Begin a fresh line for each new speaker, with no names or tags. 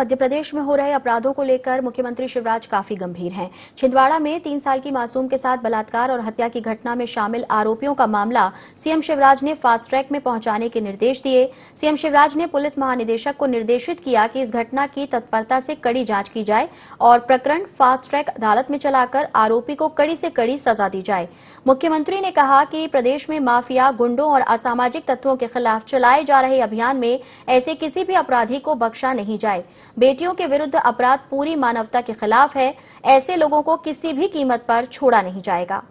मध्य प्रदेश में हो रहे अपराधों को लेकर मुख्यमंत्री शिवराज काफी गंभीर हैं। छिंदवाड़ा में तीन साल की मासूम के साथ बलात्कार और हत्या की घटना में शामिल आरोपियों का मामला सीएम शिवराज ने फास्ट ट्रैक में पहुंचाने के निर्देश दिए सीएम शिवराज ने पुलिस महानिदेशक को निर्देशित किया कि इस घटना की तत्परता से कड़ी जांच की जाए और प्रकरण फास्ट ट्रैक अदालत में चलाकर आरोपी को कड़ी से कड़ी सजा दी जाए मुख्यमंत्री ने कहा कि प्रदेश में माफिया गुंडों और असामाजिक तत्वों के खिलाफ चलाए जा रहे अभियान में ऐसे किसी भी अपराधी को बख्शा नहीं जाए बेटियों के विरुद्ध अपराध पूरी मानवता के खिलाफ है ऐसे लोगों को किसी भी कीमत पर छोड़ा नहीं जाएगा